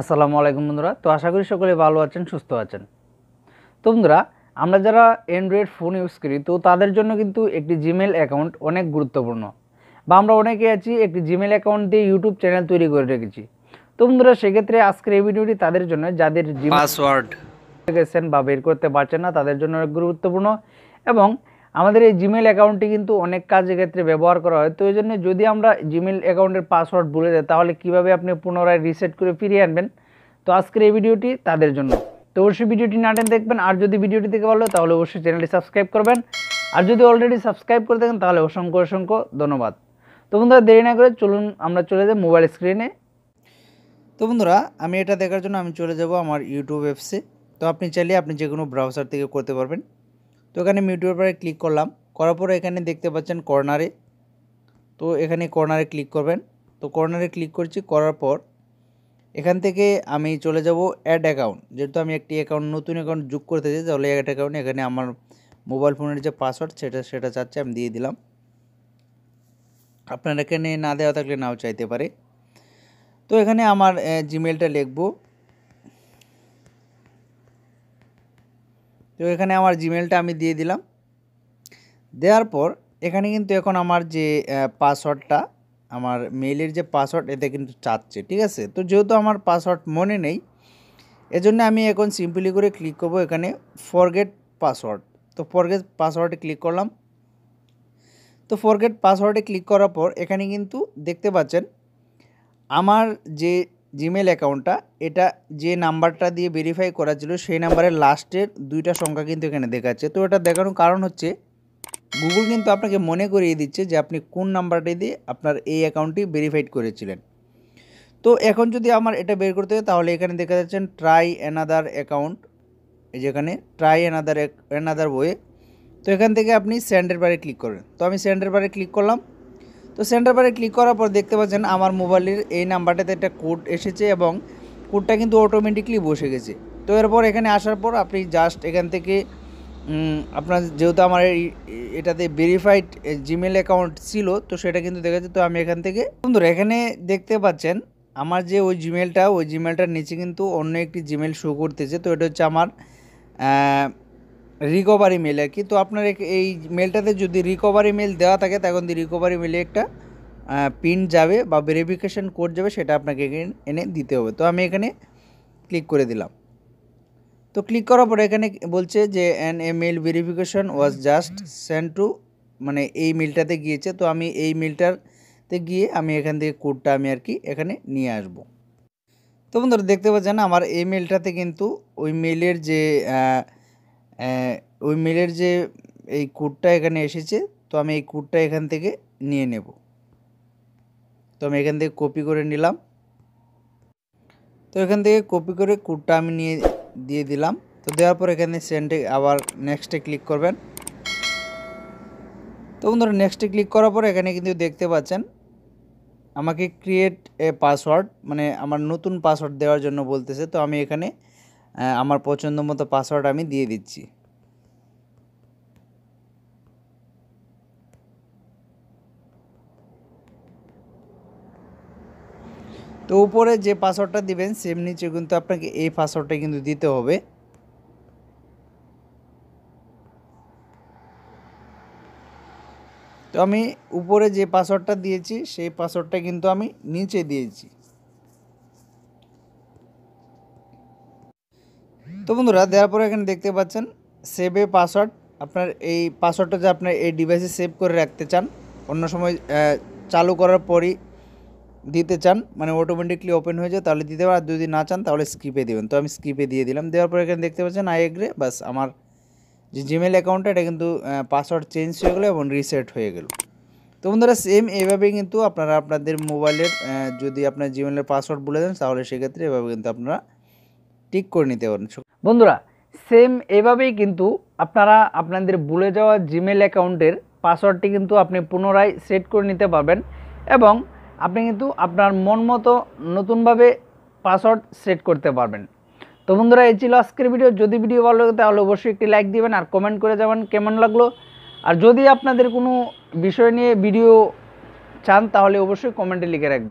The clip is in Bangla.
আসসালামু আলাইকুম বন্ধুরা তো আশা করি সকলে ভালো আছেন সুস্থ আছেন তো বন্ধুরা আমরা যারা অ্যান্ড্রয়েড ফোন ইউজ করি তো তাদের জন্য কিন্তু একটি জিমেল অ্যাকাউন্ট অনেক গুরুত্বপূর্ণ বা আমরা অনেকে আছি একটি জিমেল অ্যাকাউন্ট দিয়ে ইউটিউব চ্যানেল তৈরি করে রেখেছি তো বন্ধুরা সেক্ষেত্রে আজকের এই ভিডিওটি তাদের জন্য যাদের পাসওয়ার্ড গেছেন বা বের করতে পারছেন না তাদের জন্য অনেক গুরুত্বপূর্ণ এবং আমাদের এই জিমেল অ্যাকাউন্টটি কিন্তু অনেক কাজের ক্ষেত্রে ব্যবহার করা হয় তো এই জন্য যদি আমরা জিমেল অ্যাকাউন্টের পাসওয়ার্ড ভুলে যাই তাহলে কিভাবে আপনি পুনরায় রিসেট করে ফিরিয়ে আনবেন তো আজকের এই ভিডিওটি তাদের জন্য তো অবশ্যই ভিডিওটি নাটেন দেখবেন আর যদি ভিডিওটি দেখে ভালো তাহলে অবশ্যই চ্যানেলটি সাবস্ক্রাইব করবেন আর যদি অলরেডি সাবস্ক্রাইব করে থাকেন তাহলে অসংখ্য অসংখ্য ধন্যবাদ তো বন্ধুরা দেরি না করে চলুন আমরা চলে যাই মোবাইল স্ক্রিনে তো বন্ধুরা আমি এটা দেখার জন্য আমি চলে যাব আমার ইউটিউব অ্যাপসে তো আপনি চাইলে আপনি যে কোনো ব্রাউজার থেকে করতে পারবেন তো এখানে মিউটিউবের পরে ক্লিক করলাম করার পরে এখানে দেখতে পাচ্ছেন কর্নারে তো এখানে কর্নারে ক্লিক করবেন তো কর্নারে ক্লিক করছি করার পর এখান থেকে আমি চলে যাব অ্যাড অ্যাকাউন্ট যেহেতু আমি একটি অ্যাকাউন্ট নতুন অ্যাকাউন্ট যোগ করতে চাই তাহলে অ্যাড অ্যাকাউন্ট এখানে আমার মোবাইল ফোনের যে পাসওয়ার্ড সেটা সেটা চাচ্ছে আমি দিয়ে দিলাম আপনার এখানে না দেওয়া থাকলে নাও চাইতে পারে তো এখানে আমার জিমেলটা লিখবো তো এখানে আমার জিমেলটা আমি দিয়ে দিলাম দেওয়ার পর এখানে কিন্তু এখন আমার যে পাসওয়ার্ডটা আমার মেইলের যে পাসওয়ার্ড এতে কিন্তু চাচ্ছে ঠিক আছে তো যেহেতু আমার পাসওয়ার্ড মনে নেই এজন্য আমি এখন সিম্পলি করে ক্লিক করব এখানে ফরগেট পাসওয়ার্ড তো ফরগেট পাসওয়ার্ডে ক্লিক করলাম তো ফরগেট পাসওয়ার্ডে ক্লিক করার পর এখানে কিন্তু দেখতে পাচ্ছেন আমার যে জিমেল অ্যাকাউন্টটা এটা যে নাম্বারটা দিয়ে ভেরিফাই করা ছিল সেই নাম্বারের লাস্টের দুইটা সংখ্যা কিন্তু এখানে দেখাচ্ছে তো এটা দেখানোর কারণ হচ্ছে গুগল কিন্তু আপনাকে মনে করিয়ে দিচ্ছে যে আপনি কোন নাম্বারটি দিয়ে আপনার এই অ্যাকাউন্টটি ভেরিফাইড করেছিলেন তো এখন যদি আমার এটা বের করতে হয় তাহলে এখানে দেখা যাচ্ছেন ট্রাই অ্যানাদার অ্যাকাউন্ট এই যেখানে ট্রাই অ্যানাদার অ্যানাদার বইয়ে তো এখান থেকে আপনি স্যান্ডের বারে ক্লিক করেন তো আমি স্যান্ডের বারে ক্লিক করলাম তো সেন্টার বারে ক্লিক করার পর দেখতে পাচ্ছেন আমার মোবাইলের এই নাম্বারটাতে একটা কোড এসেছে এবং কোডটা কিন্তু অটোমেটিকলি বসে গেছে তো এরপর এখানে আসার পর আপনি জাস্ট এখান থেকে আপনার যেহেতু আমার এটাতে ভেরিফাইড জিমেল অ্যাকাউন্ট ছিল তো সেটা কিন্তু দেখা যাচ্ছে তো আমি এখান থেকে বন্ধুরা এখানে দেখতে পাচ্ছেন আমার যে ওই জিমেলটা ওই জিমেলটার নিচে কিন্তু অন্য একটি জিমেল শো করতেছে তো এটা হচ্ছে আমার রিকভারি মেল আর কি তো আপনার এই মেলটাতে যদি রিকভারি মেল দেওয়া থাকে তখন দিয়ে রিকভারি মেলে একটা পিন যাবে বা ভেরিফিকেশান কোড যাবে সেটা আপনাকে এনে দিতে হবে তো আমি এখানে ক্লিক করে দিলাম তো ক্লিক করার পরে এখানে বলছে যে an email verification was just send to মানে এই মেলটাতে গিয়েছে তো আমি এই মেলটাতে গিয়ে আমি এখান থেকে কোডটা আমি আর কি এখানে নিয়ে আসব তো বন্ধুরা দেখতে পাচ্ছেন আমার এই মেলটাতে কিন্তু ওই মেলের যে ওই মিলের যে এই কোডটা এখানে এসেছে তো আমি এই কোডটা এখান থেকে নিয়ে নেব তো আমি এখান থেকে কপি করে নিলাম তো এখান থেকে কপি করে কোডটা আমি নিয়ে দিয়ে দিলাম তো দেওয়ার পর এখানে সেন্ডে আবার নেক্সটে ক্লিক করবেন তো বন্ধুরা নেক্সটে ক্লিক করার পর এখানে কিন্তু দেখতে পাচ্ছেন আমাকে ক্রিয়েট এ পাসওয়ার্ড মানে আমার নতুন পাসওয়ার্ড দেওয়ার জন্য বলতেছে তো আমি এখানে আমার পছন্দ মতো পাসওয়ার্ড আমি দিয়ে দিচ্ছি তো উপরে যে পাসওয়ার্ডটা দিবেন সেম নিচে কিন্তু আপনাকে এই পাসওয়ার্ডটা কিন্তু দিতে হবে তো আমি উপরে যে পাসওয়ার্ডটা দিয়েছি সেই পাসওয়ার্ডটা কিন্তু আমি নিচে দিয়েছি তো বন্ধুরা দেওয়ার পরে এখানে দেখতে পাচ্ছেন সেভ এ পাসওয়ার্ড আপনার এই পাসওয়ার্ডটা যে আপনার এই ডিভাইসে সেভ করে রাখতে চান অন্য সময় চালু করার পরই দিতে চান মানে অটোমেটিকলি ওপেন হয়ে যায় তাহলে দিতে পারেন আর যদি না চান তাহলে স্কিপে দেবেন তো আমি স্কিপে দিয়ে দিলাম দেওয়ার পরে এখানে দেখতে পাচ্ছেন আই এগ্রে বাস আমার যে জিমেল অ্যাকাউন্টটা এটা কিন্তু পাসওয়ার্ড চেঞ্জ হয়ে গেলো এবং রিসেট হয়ে গেল তো বন্ধুরা সেম এভাবেই কিন্তু আপনারা আপনাদের মোবাইলের যদি আপনার জিমেলের পাসওয়ার্ড বলে দেন তাহলে সেক্ষেত্রে এভাবে কিন্তু আপনারা টিক করে নিতে পারেন বন্ধুরা সেম এভাবেই কিন্তু আপনারা আপনাদের ভুলে যাওয়া জিমেল অ্যাকাউন্টের পাসওয়ার্ডটি কিন্তু আপনি পুনরায় সেট করে নিতে পারবেন এবং আপনি কিন্তু আপনার মন মতো নতুনভাবে পাসওয়ার্ড সেট করতে পারবেন তো বন্ধুরা এই ছিল আজকের ভিডিও যদি ভিডিও ভালো লাগে তাহলে অবশ্যই একটি লাইক দিবেন আর কমেন্ট করে যাবেন কেমন লাগলো আর যদি আপনাদের কোনো বিষয় নিয়ে ভিডিও চান তাহলে অবশ্যই কমেন্টে লিখে রাখবেন